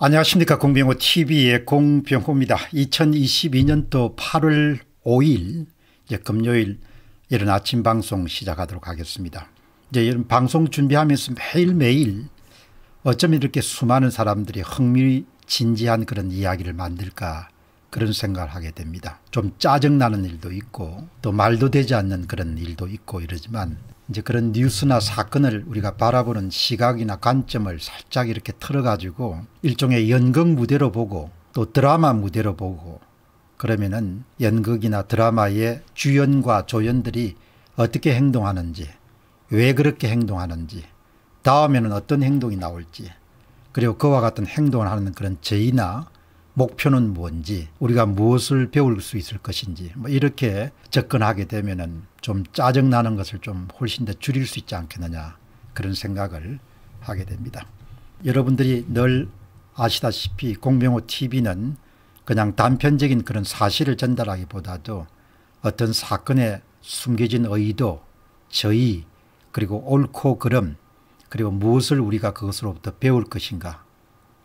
안녕하십니까 공병호 tv의 공병호입니다. 2022년도 8월 5일 이제 금요일 이른 아침 방송 시작하도록 하겠습니다. 이제 이런 방송 준비하면서 매일매일 어쩌면 이렇게 수많은 사람들이 흥미진진한 그런 이야기를 만들까 그런 생각을 하게 됩니다. 좀 짜증나는 일도 있고 또 말도 되지 않는 그런 일도 있고 이러지만 이제 그런 뉴스나 사건을 우리가 바라보는 시각이나 관점을 살짝 이렇게 틀어가지고 일종의 연극 무대로 보고 또 드라마 무대로 보고 그러면은 연극이나 드라마의 주연과 조연들이 어떻게 행동하는지 왜 그렇게 행동하는지 다음에는 어떤 행동이 나올지 그리고 그와 같은 행동을 하는 그런 제의나 목표는 뭔지 우리가 무엇을 배울 수 있을 것인지 뭐 이렇게 접근하게 되면은 좀 짜증나는 것을 좀 훨씬 더 줄일 수 있지 않겠느냐 그런 생각을 하게 됩니다. 여러분들이 늘 아시다시피 공병호 TV는 그냥 단편적인 그런 사실을 전달하기보다도 어떤 사건에 숨겨진 의도, 저의, 그리고 옳고 그름, 그리고 무엇을 우리가 그것으로부터 배울 것인가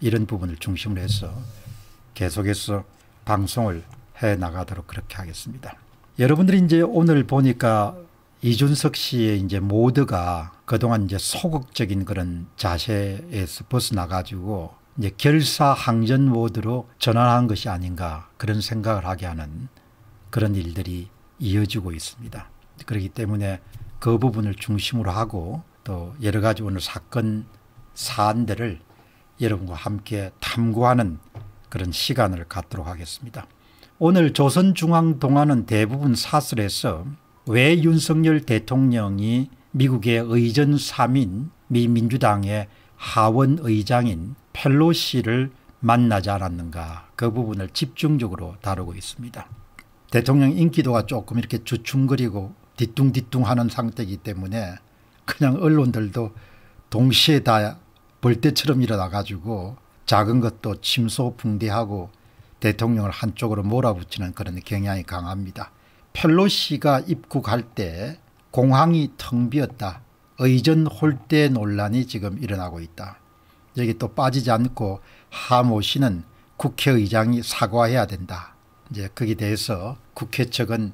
이런 부분을 중심으로 해서 계속해서 방송을 해 나가도록 그렇게 하겠습니다. 여러분들이 이제 오늘 보니까 이준석 씨의 이제 모드가 그동안 이제 소극적인 그런 자세에서 벗어나가지고 이제 결사항전 모드로 전환한 것이 아닌가 그런 생각을 하게 하는 그런 일들이 이어지고 있습니다. 그렇기 때문에 그 부분을 중심으로 하고 또 여러 가지 오늘 사건 사안들을 여러분과 함께 탐구하는 그런 시간을 갖도록 하겠습니다. 오늘 조선중앙동아는 대부분 사설에서 왜 윤석열 대통령이 미국의 의전 3인 미 민주당의 하원 의장인 펠로시를 만나지 않았는가 그 부분을 집중적으로 다루고 있습니다. 대통령 인기도가 조금 이렇게 주춤거리고 뒤뚱뒤뚱하는 상태이기 때문에 그냥 언론들도 동시에 다 벌떼처럼 일어나 가지고 작은 것도 침소붕대하고 대통령을 한쪽으로 몰아붙이는 그런 경향이 강합니다. 펠로시가 입국할 때 공항이 텅 비었다. 의전 홀대 논란이 지금 일어나고 있다. 여기 또 빠지지 않고 하모 씨는 국회의장이 사과해야 된다. 이제 거기에 대해서 국회 측은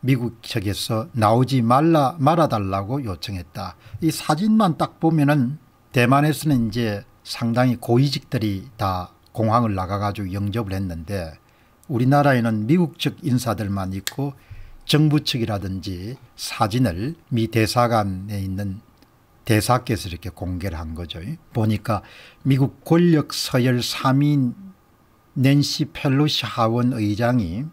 미국 측에서 나오지 말라 말아달라고 요청했다. 이 사진만 딱 보면은 대만에서는 이제 상당히 고위직들이 다 공항을 나가가지고 영접을 했는데 우리나라에는 미국 측 인사들만 있고 정부 측이라든지 사진을 미 대사관에 있는 대사께서 이렇게 공개를 한 거죠. 보니까 미국 권력 서열 3인 낸시 펠로시 하원 의장이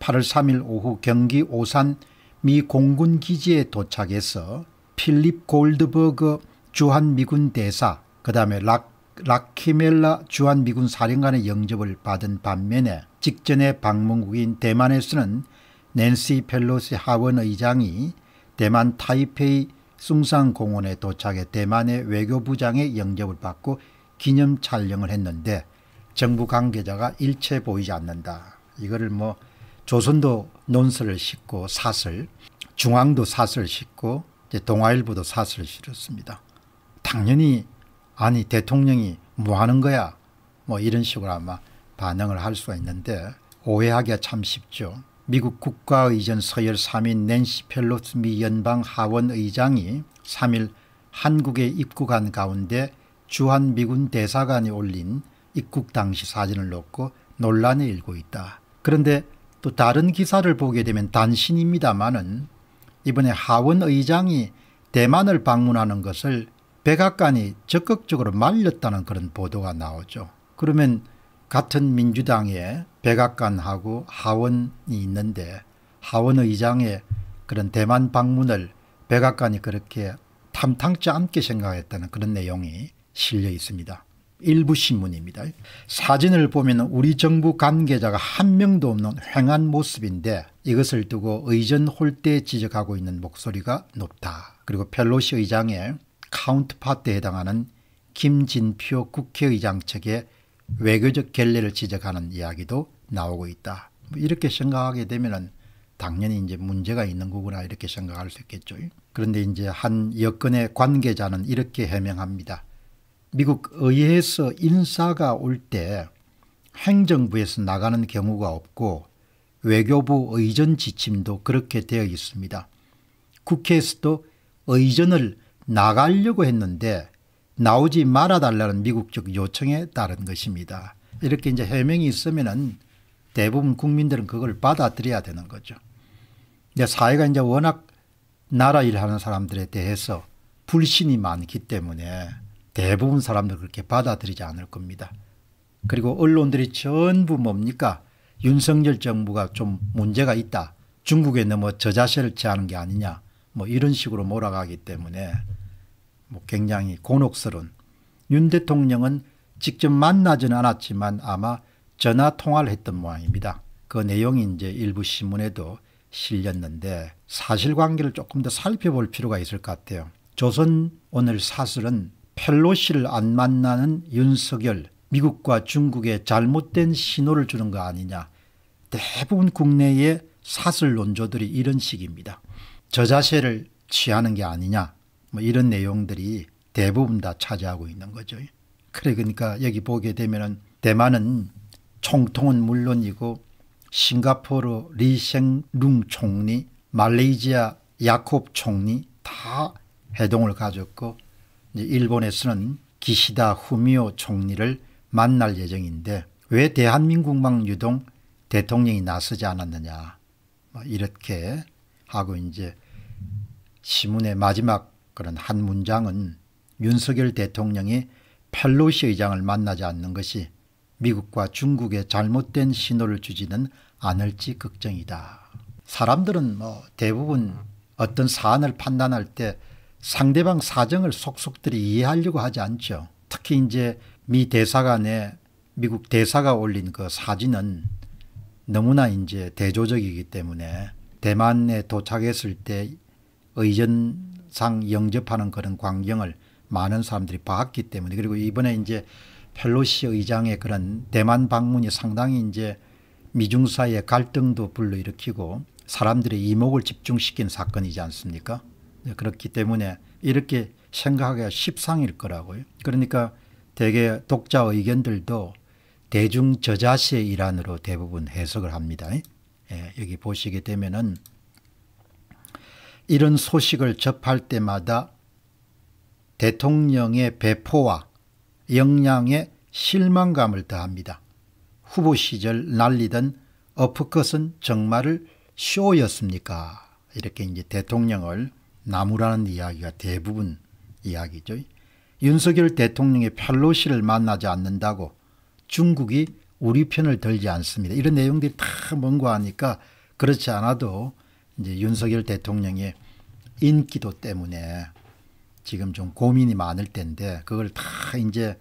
8월 3일 오후 경기 오산 미 공군기지에 도착해서 필립 골드버그 주한미군 대사 그 다음에 락, 라키멜라 주한미군 사령관의 영접을 받은 반면에 직전에 방문국인 대만에서는 낸시 펠로시 하원의장이 대만 타이페이 숭상공원에 도착해 대만의 외교부장의 영접을 받고 기념 촬영을 했는데 정부 관계자가 일체 보이지 않는다. 이거를 뭐 조선도 논설을 싣고 사설, 중앙도 사설 싣고 이제 동아일보도 사설 실었습니다. 당연히 아니 대통령이 뭐 하는 거야 뭐 이런 식으로 아마 반응을 할 수가 있는데 오해하기가 참 쉽죠. 미국 국가의전 서열 3인 낸시 펠로스 미 연방 하원의장이 3일 한국에 입국한 가운데 주한미군 대사관이 올린 입국 당시 사진을 놓고 논란에 일고 있다. 그런데 또 다른 기사를 보게 되면 단신입니다마는 이번에 하원의장이 대만을 방문하는 것을 백악관이 적극적으로 말렸다는 그런 보도가 나오죠. 그러면 같은 민주당에 백악관하고 하원이 있는데 하원의장의 그런 대만 방문을 백악관이 그렇게 탐탁지 않게 생각했다는 그런 내용이 실려 있습니다. 일부 신문입니다. 사진을 보면 우리 정부 관계자가 한 명도 없는 횡한 모습인데 이것을 두고 의전 홀대 지적하고 있는 목소리가 높다. 그리고 펠로시 의장의 카운트파트에 해당하는 김진표 국회의장 측의 외교적 결례를 지적하는 이야기도 나오고 있다. 뭐 이렇게 생각하게 되면 당연히 이제 문제가 있는 거구나 이렇게 생각할 수 있겠죠. 그런데 이제 한 여건의 관계자는 이렇게 해명합니다. 미국 의회에서 인사가 올 때 행정부에서 나가는 경우가 없고 외교부 의전 지침도 그렇게 되어 있습니다. 국회에서도 의전을 나가려고 했는데 나오지 말아달라는 미국적 요청에 따른 것입니다. 이렇게 이제 해명이 있으면은 대부분 국민들은 그걸 받아들여야 되는 거죠. 근데 사회가 이제 워낙 나라 일하는 사람들에 대해서 불신이 많기 때문에 대부분 사람들 그렇게 받아들이지 않을 겁니다. 그리고 언론들이 전부 뭡니까? 윤석열 정부가 좀 문제가 있다. 중국에 넘어 저자세를 취하는 게 아니냐. 뭐 이런 식으로 몰아가기 때문에 뭐 굉장히 곤혹스러운 윤 대통령은 직접 만나지는 않았지만 아마 전화 통화를 했던 모양입니다. 그 내용이 이제 일부 신문에도 실렸는데 사실관계를 조금 더 살펴볼 필요가 있을 것 같아요. 조선 오늘 사슬은 펠로시를 안 만나는 윤석열 미국과 중국에 잘못된 신호를 주는 거 아니냐. 대부분 국내의 사슬 논조들이 이런 식입니다. 저자세를 취하는 게 아니냐 뭐 이런 내용들이 대부분 다 차지하고 있는 거죠. 그래 그러니까 여기 보게 되면은 대만은 총통은 물론이고 싱가포르 리생룽 총리, 말레이시아 야콥 총리 다 해동을 가졌고 일본에서는 기시다 후미오 총리를 만날 예정인데 왜 대한민국만 유동 대통령이 나서지 않았느냐 뭐 이렇게 하고 이제 시문의 마지막 그런 한 문장은 윤석열 대통령이 펠로시 의장을 만나지 않는 것이 미국과 중국에 잘못된 신호를 주지는 않을지 걱정이다. 사람들은 뭐 대부분 어떤 사안을 판단할 때 상대방 사정을 속속들이 이해하려고 하지 않죠. 특히 이제 미 대사관에 미국 대사가 올린 그 사진은 너무나 이제 대조적이기 때문에 대만에 도착했을 때 의전상 영접하는 그런 광경을 많은 사람들이 봤기 때문에 그리고 이번에 이제 펠로시 의장의 그런 대만 방문이 상당히 이제 미중 사이의 갈등도 불러일으키고 사람들의 이목을 집중시킨 사건이지 않습니까? 네, 그렇기 때문에 이렇게 생각하기가 십상일 거라고요. 그러니까 대개 독자 의견들도 대중 저자시의 일환으로 대부분 해석을 합니다. 예, 여기 보시게 되면은 이런 소식을 접할 때마다 대통령의 배포와 역량에 실망감을 더합니다. 후보 시절 날리던 어프컷은 정말을 쇼였습니까? 이렇게 이제 대통령을 나무라는 이야기가 대부분 이야기죠. 윤석열 대통령의 팔로시를 만나지 않는다고 중국이 우리 편을 들지 않습니다. 이런 내용들이 다 뭔가하니까 그렇지 않아도 이제 윤석열 대통령의 인기도 때문에 지금 좀 고민이 많을 텐데 그걸 다 이제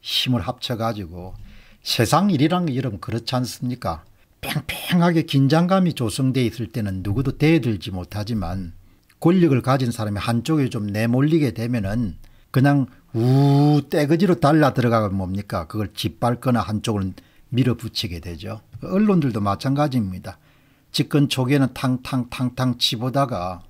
힘을 합쳐가지고 세상 일이란 게 이러면 그렇지 않습니까? 팽팽하게 긴장감이 조성돼 있을 때는 누구도 대들지 못하지만 권력을 가진 사람이 한쪽에 좀 내몰리게 되면은 그냥 우 떼거지로 달라 들어가면 뭡니까? 그걸 짓밟거나 한쪽을 밀어붙이게 되죠. 언론들도 마찬가지입니다. 집권 초기에는 탕탕탕탕 치보다가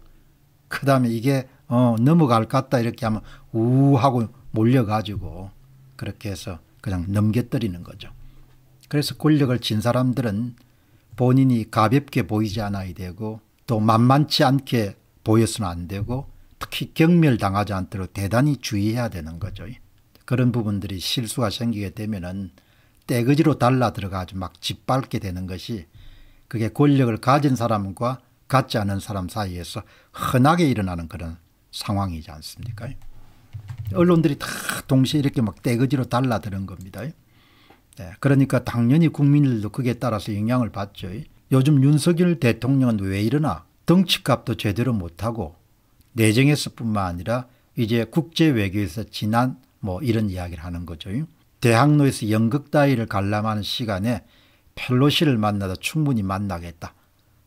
그 다음에 이게 어, 넘어갈 것 같다 이렇게 하면 우 하고 몰려가지고 그렇게 해서 그냥 넘겨뜨리는 거죠. 그래서 권력을 진 사람들은 본인이 가볍게 보이지 않아야 되고 또 만만치 않게 보여서는 안 되고 특히 경멸당하지 않도록 대단히 주의해야 되는 거죠. 그런 부분들이 실수가 생기게 되면은 떼거지로 달라 들어가 지고막 짓밟게 되는 것이 그게 권력을 가진 사람과 갖지 않은 사람 사이에서 흔하게 일어나는 그런 상황이지 않습니까? 언론들이 다 동시에 이렇게 막 떼거지로 달라드는 겁니다. 네, 그러니까 당연히 국민들도 그에 따라서 영향을 받죠. 요즘 윤석열 대통령은 왜 이러나 덩치값도 제대로 못하고 내정에서뿐만 아니라 이제 국제 외교에서 지난 뭐 이런 이야기를 하는 거죠. 대학로에서 연극 따위를 관람하는 시간에 펠로시를 만나다 충분히 만나겠다.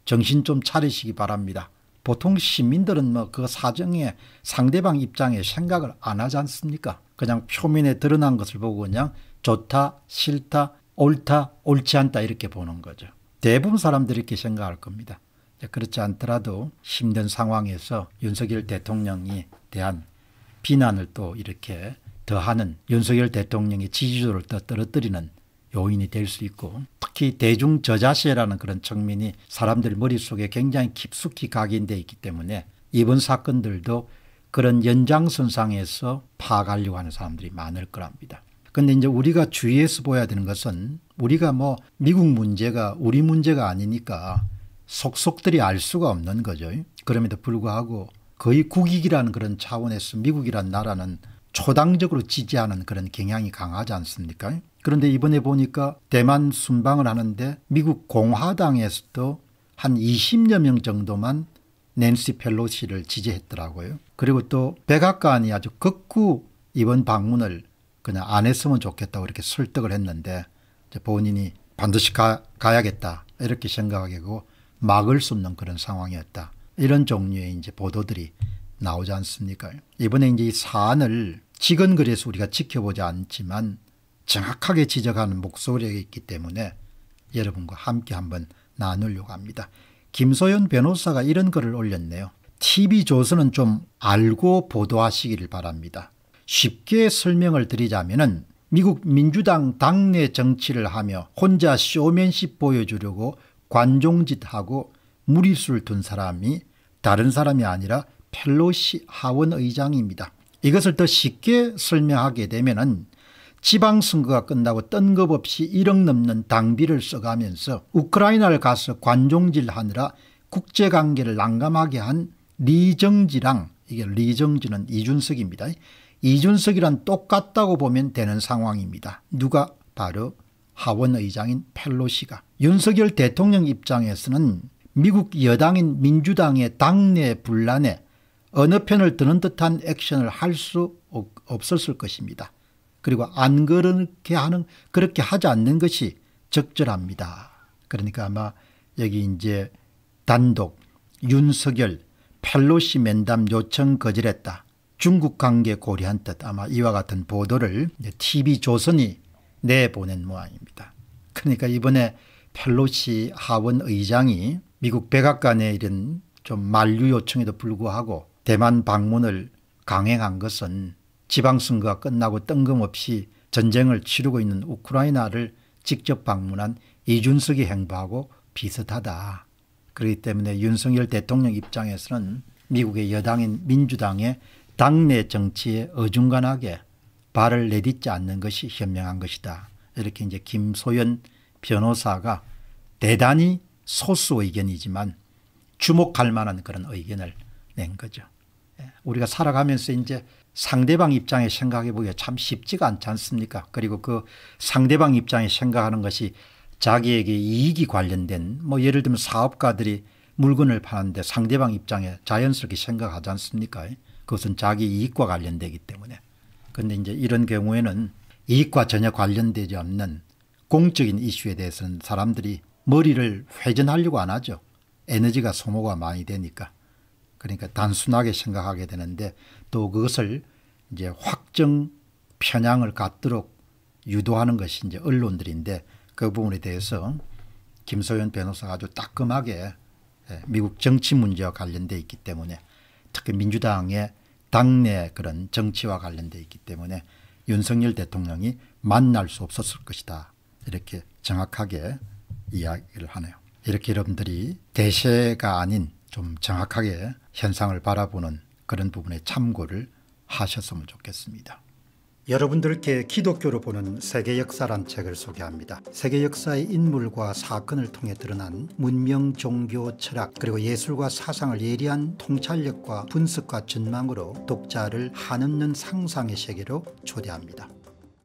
정신 좀 차리시기 바랍니다. 보통 시민들은 뭐 그 사정에 상대방 입장에 생각을 안 하지 않습니까? 그냥 표면에 드러난 것을 보고 그냥 좋다, 싫다, 옳다, 옳지 않다 이렇게 보는 거죠. 대부분 사람들이 이렇게 생각할 겁니다. 그렇지 않더라도 힘든 상황에서 윤석열 대통령이 대한 비난을 또 이렇게 더하는 윤석열 대통령의 지지도를 더 떨어뜨리는 요인이 될 수 있고 특히 대중저자세라는 그런 측면이 사람들 머릿속에 굉장히 깊숙이 각인되어 있기 때문에 이번 사건들도 그런 연장선상에서 파악하려고 하는 사람들이 많을 거랍니다. 근데 이제 우리가 주의해서 보야 되는 것은 우리가 뭐 미국 문제가 우리 문제가 아니니까 속속들이 알 수가 없는 거죠. 그럼에도 불구하고 거의 국익이라는 그런 차원에서 미국이란 나라는 초당적으로 지지하는 그런 경향이 강하지 않습니까? 그런데 이번에 보니까 대만 순방을 하는데 미국 공화당에서도 한 20여 명 정도만 낸시 펠로시를 지지했더라고요. 그리고 또 백악관이 아주 극구 이번 방문을 그냥 안 했으면 좋겠다고 이렇게 설득을 했는데 본인이 반드시 가, 가야겠다 이렇게 생각하고 막을 수 없는 그런 상황이었다. 이런 종류의 이제 보도들이 나오지 않습니까? 이번에 이제 이 사안을 직은 그래서 우리가 지켜보지 않지만 정확하게 지적하는 목소리가 있기 때문에 여러분과 함께 한번 나누려고 합니다. 김소연 변호사가 이런 글을 올렸네요. TV조선은 좀 알고 보도하시기를 바랍니다. 쉽게 설명을 드리자면 미국 민주당 당내 정치를 하며 혼자 쇼맨십 보여주려고 관종짓하고 무리수를 둔 사람이 다른 사람이 아니라 펠로시 하원 의장입니다. 이것을 더 쉽게 설명하게 되면 지방선거가 끝나고 뜬금없이 1억 넘는 당비를 써가면서 우크라이나를 가서 관종질하느라 국제관계를 난감하게 한 리정지랑 이게 리정지는 이준석입니다. 이준석이란 똑같다고 보면 되는 상황입니다. 누가 바로 하원의장인 펠로시가 윤석열 대통령 입장에서는 미국 여당인 민주당의 당내 분란에 어느 편을 드는 듯한 액션을 할 수 없었을 것입니다. 그리고 안 그렇게 하는 그렇게 하지 않는 것이 적절합니다. 그러니까 아마 여기 이제 단독 윤석열 팔로시 면담 요청 거절했다. 중국 관계 고려한 듯 아마 이와 같은 보도를 TV 조선이 내보낸 모양입니다. 그러니까 이번에 펠로시 하원 의장이 미국 백악관에 이런 좀 만류 요청에도 불구하고 대만 방문을 강행한 것은 지방선거가 끝나고 뜬금없이 전쟁을 치르고 있는 우크라이나를 직접 방문한 이준석이 행보하고 비슷하다. 그렇기 때문에 윤석열 대통령 입장에서는 미국의 여당인 민주당의 당내 정치에 어중간하게 발을 내딛지 않는 것이 현명한 것이다. 이렇게 이제 김소연 변호사가 대단히 소수 의견이지만 주목할 만한 그런 의견을 낸 거죠. 예, 우리가 살아가면서 이제 상대방 입장에 생각해 보기가 참 쉽지가 않지 않습니까? 그리고 그 상대방 입장에 생각하는 것이 자기에게 이익이 관련된 뭐 예를 들면 사업가들이 물건을 파는데 상대방 입장에 자연스럽게 생각하지 않습니까? 예, 그것은 자기 이익과 관련되기 때문에. 그런데 이제 이런 경우에는 이익과 전혀 관련되지 않는 공적인 이슈에 대해서는 사람들이 머리를 회전하려고 안 하죠. 에너지가 소모가 많이 되니까. 그러니까 단순하게 생각하게 되는데 또 그것을 이제 확정 편향을 갖도록 유도하는 것이 이제 언론들인데 그 부분에 대해서 김소연 변호사가 아주 따끔하게 예, 미국 정치 문제와 관련되어 있기 때문에 특히 민주당의 당내 그런 정치와 관련되어 있기 때문에 윤석열 대통령이 만날 수 없었을 것이다. 이렇게 정확하게 이야기를 하네요. 이렇게 여러분들이 대세가 아닌 좀 정확하게 현상을 바라보는 그런 부분에 참고를 하셨으면 좋겠습니다. 여러분들께 기독교로 보는 세계 역사란 책을 소개합니다. 세계 역사의 인물과 사건을 통해 드러난 문명, 종교, 철학 그리고 예술과 사상을 예리한 통찰력과 분석과 전망으로 독자를 한없는 상상의 세계로 초대합니다.